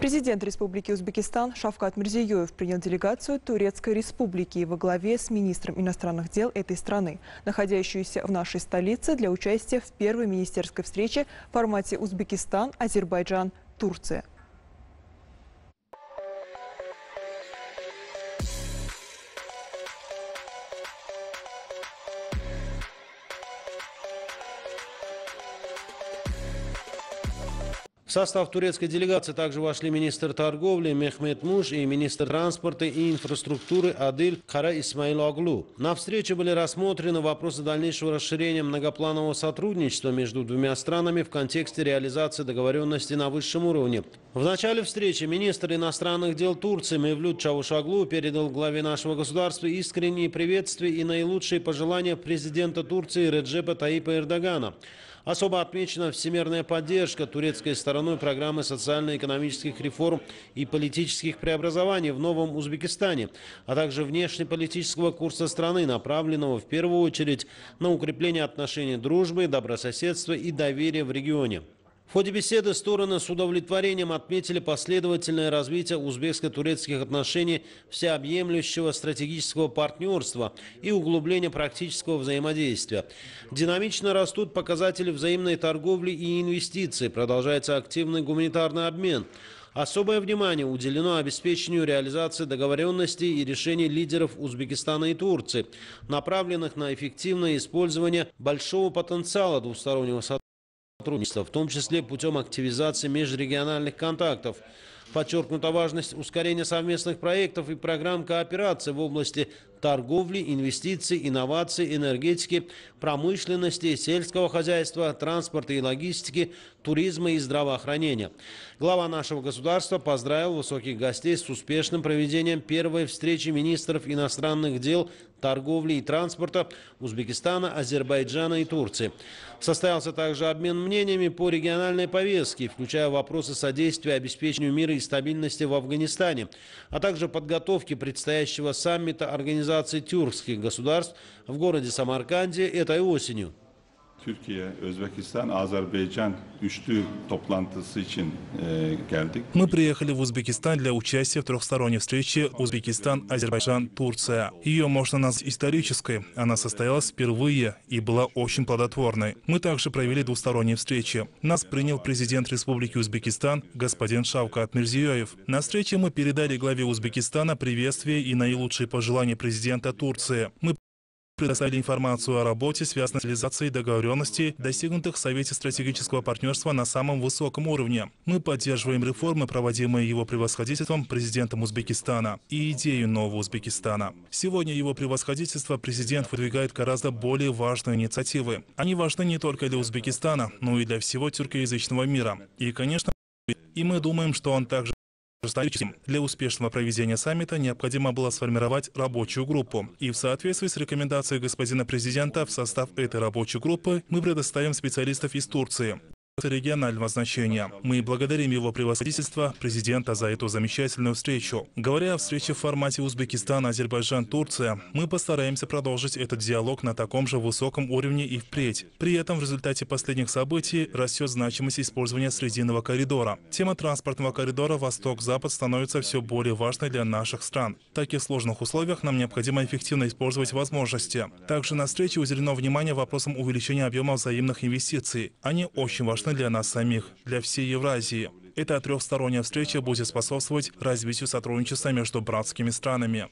Президент Республики Узбекистан Шавкат Мирзиёев принял делегацию Турецкой Республики во главе с министром иностранных дел этой страны, находящуюся в нашей столице для участия в первой министерской встрече в формате Узбекистан, Азербайджан, Турция. В состав турецкой делегации также вошли министр торговли Мехмед Муш и министр транспорта и инфраструктуры Адиль Кара Исмаил Аглу. На встрече были рассмотрены вопросы дальнейшего расширения многопланового сотрудничества между двумя странами в контексте реализации договоренности на высшем уровне. В начале встречи министр иностранных дел Турции Мевлюд Чавушаглу передал главе нашего государства искренние приветствия и наилучшие пожелания президента Турции Реджепа Таипа Эрдогана. Особо отмечена всемирная поддержка турецкой стороной программы социально-экономических реформ и политических преобразований в Новом Узбекистане, а также внешнеполитического курса страны, направленного в первую очередь на укрепление отношений дружбы, добрососедства и доверия в регионе. В ходе беседы стороны с удовлетворением отметили последовательное развитие узбекско-турецких отношений всеобъемлющего стратегического партнерства и углубление практического взаимодействия. Динамично растут показатели взаимной торговли и инвестиций, продолжается активный гуманитарный обмен. Особое внимание уделено обеспечению реализации договоренностей и решений лидеров Узбекистана и Турции, направленных на эффективное использование большого потенциала двустороннего сотрудничества сотрудничества, в том числе путем активизации межрегиональных контактов, Подчеркнута важность ускорения совместных проектов и программ кооперации в области торговли, инвестиций, инноваций, энергетики, промышленности, сельского хозяйства, транспорта и логистики, туризма и здравоохранения. Глава нашего государства поздравил высоких гостей с успешным проведением первой встречи министров иностранных дел, торговли и транспорта Узбекистана, Азербайджана и Турции. Состоялся также обмен мнениями по региональной повестке, включая вопросы содействия обеспечению мира и и стабильности в Афганистане, а также подготовки предстоящего саммита Организации тюркских государств в городе Самарканде этой осенью. Türkiye, Özbekistan, Azerbaycan üçlü toplantısı için e, geldik. Мы приехали в Узбекистан для участия в трехсторонней встрече Узбекистан, Азербайджан, Турция. Ее можно назвать исторической. Она состоялась впервые и была очень плодотворной. Мы также провели двусторонние встречи. Нас принял президент Республики Узбекистан господин Шавкат Мирзиёев. На встрече мы передали главе Узбекистана приветствие и наилучшие пожелания президента Турции. Мы предоставили информацию о работе, связанной с реализацией договоренностей, достигнутых в Совете стратегического партнерства на самом высоком уровне. Мы поддерживаем реформы, проводимые его превосходительством президентом Узбекистана и идею нового Узбекистана. Сегодня его превосходительство президент выдвигает гораздо более важные инициативы. Они важны не только для Узбекистана, но и для всего тюркоязычного мира. И, конечно, и мы думаем, что он также для успешного проведения саммита необходимо было сформировать рабочую группу. И в соответствии с рекомендацией господина президента в состав этой рабочей группы мы предоставим специалистов из Турции регионального значения. Мы благодарим его превосходительство президента за эту замечательную встречу. Говоря о встрече в формате Узбекистан, Азербайджан, Турция, мы постараемся продолжить этот диалог на таком же высоком уровне и впредь. При этом в результате последних событий растет значимость использования Срединного коридора. Тема транспортного коридора Восток-Запад становится все более важной для наших стран. В таких сложных условиях нам необходимо эффективно использовать возможности. Также на встрече уделено внимание вопросам увеличения объема взаимных инвестиций. Они очень важны важно для нас самих, для всей Евразии. Эта трехсторонняя встреча будет способствовать развитию сотрудничества между братскими странами.